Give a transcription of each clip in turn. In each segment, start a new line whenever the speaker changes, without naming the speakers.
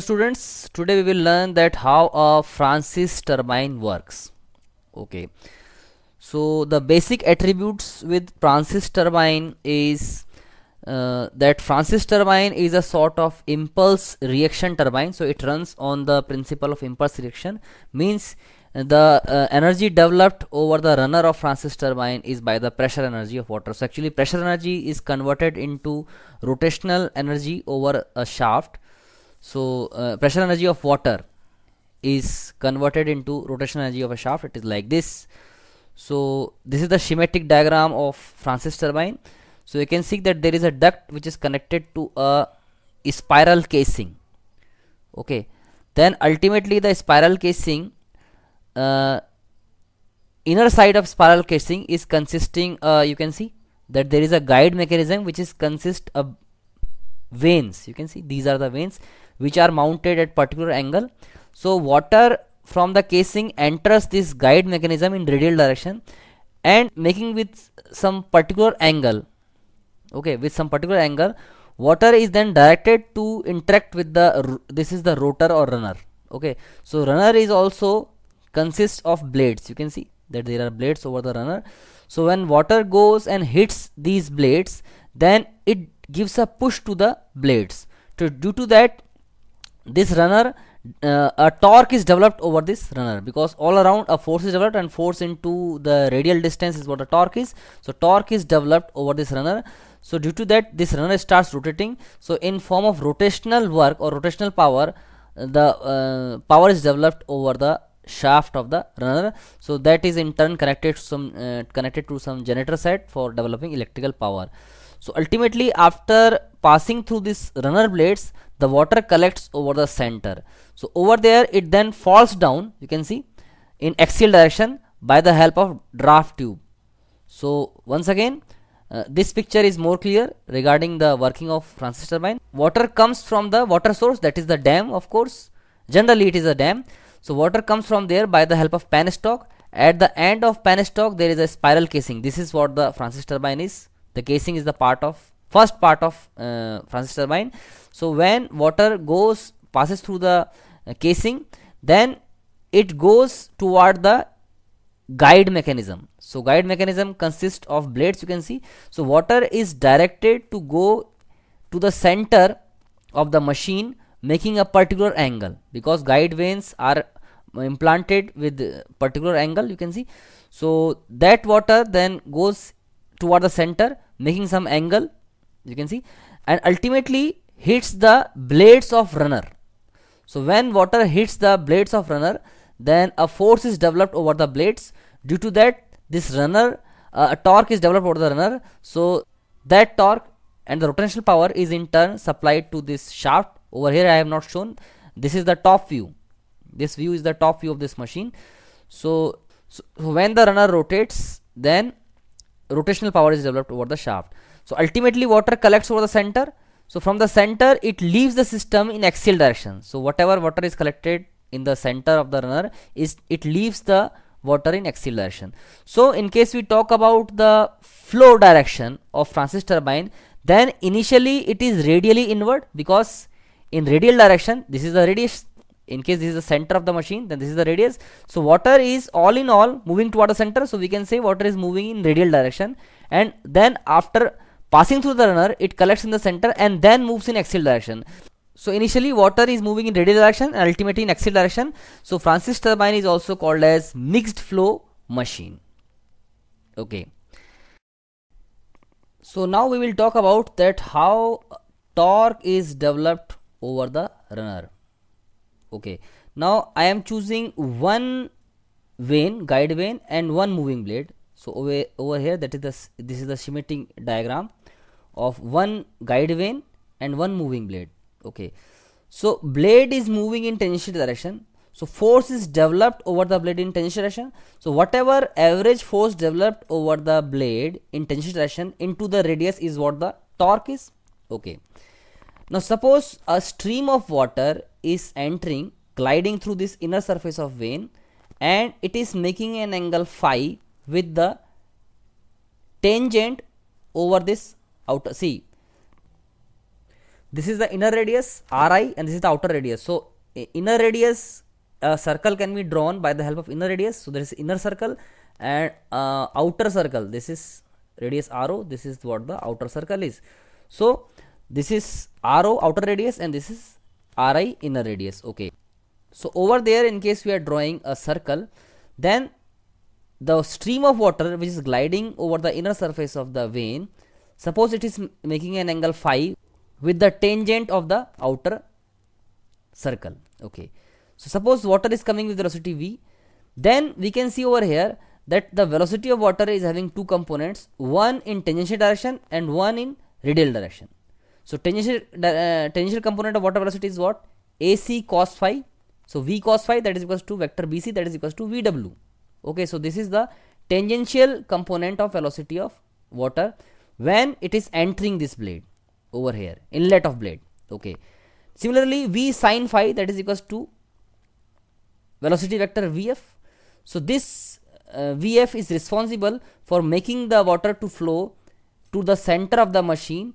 students, today we will learn that how a Francis turbine works. Okay, so the basic attributes with Francis turbine is uh, that Francis turbine is a sort of impulse reaction turbine. So it runs on the principle of impulse reaction means the uh, energy developed over the runner of Francis turbine is by the pressure energy of water. So actually pressure energy is converted into rotational energy over a shaft so uh, pressure energy of water is converted into rotational energy of a shaft it is like this so this is the schematic diagram of Francis turbine so you can see that there is a duct which is connected to a spiral casing okay then ultimately the spiral casing uh, inner side of spiral casing is consisting uh, you can see that there is a guide mechanism which is consist of veins you can see these are the veins which are mounted at particular angle so water from the casing enters this guide mechanism in radial direction and making with some particular angle okay with some particular angle water is then directed to interact with the this is the rotor or runner okay so runner is also consists of blades you can see that there are blades over the runner so when water goes and hits these blades then it gives a push to the blades so due to that this runner uh, a torque is developed over this runner because all around a force is developed and force into the radial distance is what the torque is so torque is developed over this runner so due to that this runner starts rotating so in form of rotational work or rotational power the uh, power is developed over the shaft of the runner so that is in turn connected to some uh, connected to some generator set for developing electrical power so ultimately after passing through these runner blades the water collects over the center. So over there it then falls down you can see in axial direction by the help of draft tube. So once again uh, this picture is more clear regarding the working of Francis turbine. Water comes from the water source that is the dam of course generally it is a dam. So water comes from there by the help of penstock. At the end of penstock there is a spiral casing. This is what the Francis turbine is the casing is the part of first part of uh, Francis turbine so when water goes passes through the uh, casing then it goes toward the guide mechanism so guide mechanism consists of blades you can see so water is directed to go to the center of the machine making a particular angle because guide vanes are uh, implanted with uh, particular angle you can see so that water then goes toward the center making some angle you can see and ultimately hits the blades of runner so when water hits the blades of runner then a force is developed over the blades due to that this runner uh, a torque is developed over the runner so that torque and the rotational power is in turn supplied to this shaft over here I have not shown this is the top view this view is the top view of this machine so, so when the runner rotates then rotational power is developed over the shaft. So ultimately water collects over the center. So from the center it leaves the system in axial direction. So whatever water is collected in the center of the runner is it leaves the water in axial direction. So in case we talk about the flow direction of Francis turbine then initially it is radially inward because in radial direction this is the radius in case this is the center of the machine then this is the radius so water is all in all moving toward the center so we can say water is moving in radial direction and then after passing through the runner it collects in the center and then moves in axial direction so initially water is moving in radial direction and ultimately in axial direction so francis turbine is also called as mixed flow machine okay so now we will talk about that how torque is developed over the runner okay now i am choosing one vein guide vein and one moving blade so over, over here that is the this is the schematic diagram of one guide vein and one moving blade okay so blade is moving in tangential direction so force is developed over the blade in tangential direction so whatever average force developed over the blade in tangential direction into the radius is what the torque is okay now suppose a stream of water is entering gliding through this inner surface of vein and it is making an angle phi with the tangent over this outer see this is the inner radius ri and this is the outer radius so inner radius a uh, circle can be drawn by the help of inner radius so there is inner circle and uh, outer circle this is radius ro this is what the outer circle is so this is ro outer radius and this is ri inner radius okay so over there in case we are drawing a circle then the stream of water which is gliding over the inner surface of the vein suppose it is making an angle phi with the tangent of the outer circle okay so suppose water is coming with velocity v then we can see over here that the velocity of water is having two components one in tangential direction and one in radial direction so tangential, uh, tangential component of water velocity is what? AC cos phi. So V cos phi that is equals to vector BC that is equals to VW. Okay, so this is the tangential component of velocity of water when it is entering this blade over here, inlet of blade. Okay. Similarly, V sine phi that is equals to velocity vector Vf. So this uh, Vf is responsible for making the water to flow to the center of the machine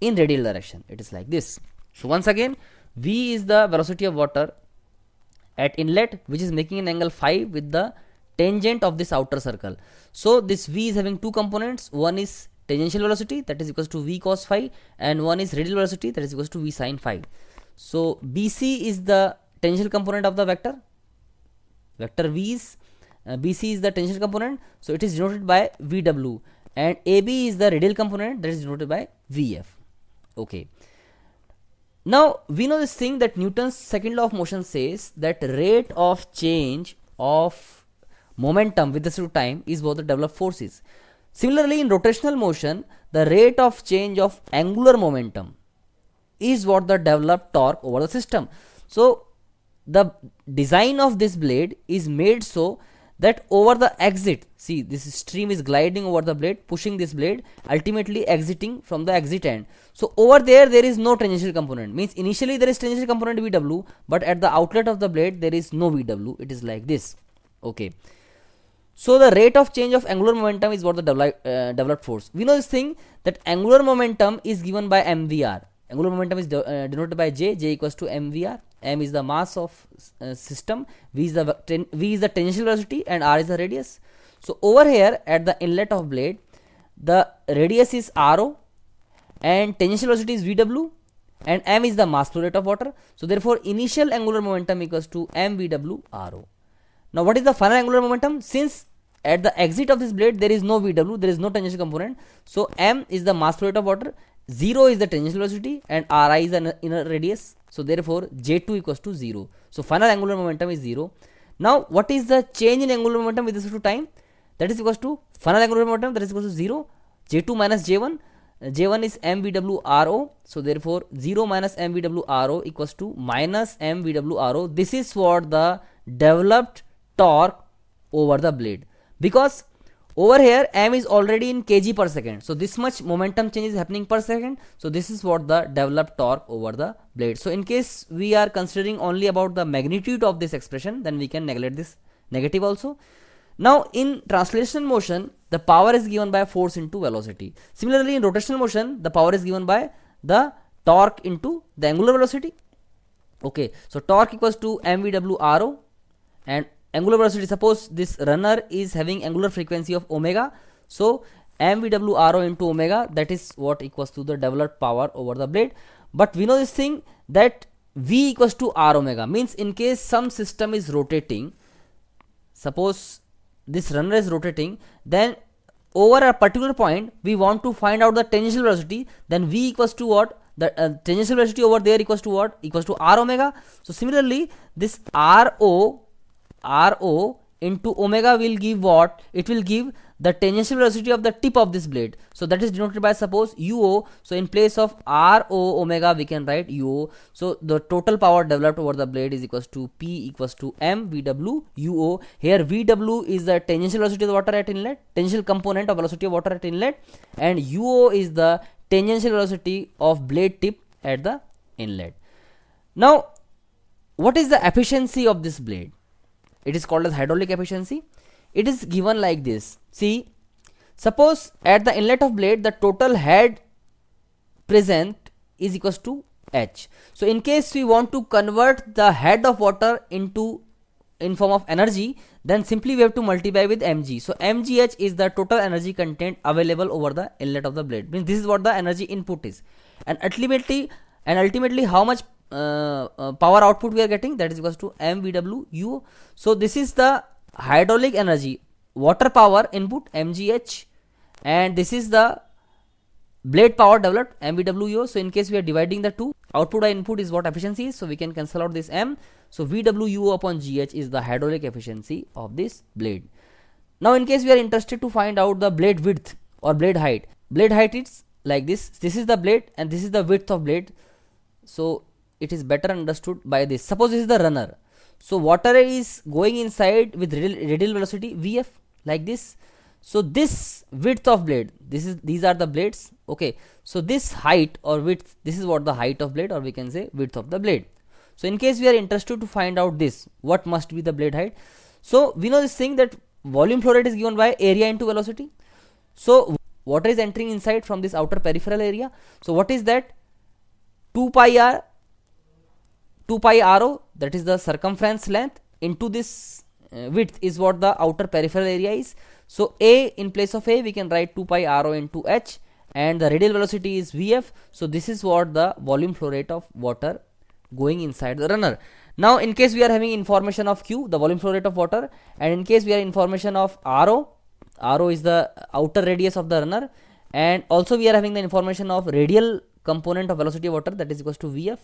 in radial direction. It is like this. So once again, V is the velocity of water at inlet which is making an angle phi with the tangent of this outer circle. So this V is having two components. One is tangential velocity that is equals to V cos phi and one is radial velocity that is equals to V sin phi. So BC is the tangential component of the vector. Vector V is uh, BC is the tangential component. So it is denoted by VW and AB is the radial component that is denoted by VF okay now we know this thing that newton's second law of motion says that rate of change of momentum with respect to time is what the developed forces similarly in rotational motion the rate of change of angular momentum is what the developed torque over the system so the design of this blade is made so that over the exit see this stream is gliding over the blade pushing this blade ultimately exiting from the exit end so over there there is no tangential component means initially there is tangential component vw but at the outlet of the blade there is no vw it is like this okay so the rate of change of angular momentum is what the uh, developed force we know this thing that angular momentum is given by mvr angular momentum is de uh, denoted by j j equals to mvr m is the mass of uh, system v is the v is the tangential velocity and r is the radius so over here at the inlet of blade the radius is ro and tangential velocity is vw and m is the mass flow rate of water so therefore initial angular momentum equals to mvw ro now what is the final angular momentum since at the exit of this blade there is no vw there is no tangential component so m is the mass flow rate of water 0 is the tangential velocity and ri is the inner radius so therefore J2 equals to 0. So final angular momentum is 0. Now what is the change in angular momentum with respect to time? That is equals to final angular momentum that is equals to 0. J2 minus J1. J1 is MVWRO. So therefore 0 minus MVWRO equals to minus MVWRO. This is what the developed torque over the blade. Because over here m is already in kg per second so this much momentum change is happening per second so this is what the developed torque over the blade so in case we are considering only about the magnitude of this expression then we can neglect this negative also now in translation motion the power is given by force into velocity similarly in rotational motion the power is given by the torque into the angular velocity okay so torque equals to mvw ro and angular velocity suppose this runner is having angular frequency of omega so mvwro into omega that is what equals to the developed power over the blade but we know this thing that v equals to r omega means in case some system is rotating suppose this runner is rotating then over a particular point we want to find out the tangential velocity then v equals to what the uh, tangential velocity over there equals to what equals to r omega so similarly this r o RO into omega will give what? It will give the tangential velocity of the tip of this blade. So that is denoted by suppose UO. So in place of RO omega we can write UO. So the total power developed over the blade is equals to P equals to M VW UO. Here VW is the tangential velocity of the water at inlet, tangential component of velocity of water at inlet and UO is the tangential velocity of blade tip at the inlet. Now what is the efficiency of this blade? it is called as hydraulic efficiency it is given like this see suppose at the inlet of blade the total head present is equals to h so in case we want to convert the head of water into in form of energy then simply we have to multiply with mg so mgh is the total energy content available over the inlet of the blade means this is what the energy input is and ultimately and ultimately how much uh, uh, power output we are getting that is equals to MVWU. So this is the hydraulic energy, water power input MGH and this is the blade power developed MVWU. So in case we are dividing the two, output or input is what efficiency is. So we can cancel out this M. So VWU upon GH is the hydraulic efficiency of this blade. Now in case we are interested to find out the blade width or blade height, blade height is like this. This is the blade and this is the width of blade. So it is better understood by this. Suppose this is the runner. So water is going inside with radial, velocity Vf like this. So this width of blade, this is these are the blades. Okay. So this height or width, this is what the height of blade or we can say width of the blade. So in case we are interested to find out this, what must be the blade height? So we know this thing that volume flow rate is given by area into velocity. So water is entering inside from this outer peripheral area. So what is that? 2 pi r 2 pi r o that is the circumference length into this uh, width is what the outer peripheral area is. So a in place of a we can write 2 pi r o 0 into h and the radial velocity is vf. So this is what the volume flow rate of water going inside the runner. Now in case we are having information of q the volume flow rate of water and in case we are information of r0 r0 is the outer radius of the runner and also we are having the information of radial component of velocity of water that is equals to vf.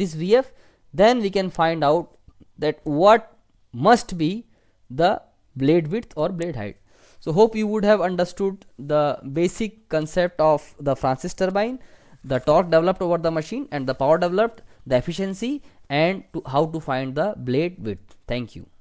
This vf then we can find out that what must be the blade width or blade height so hope you would have understood the basic concept of the Francis turbine the torque developed over the machine and the power developed the efficiency and to how to find the blade width thank you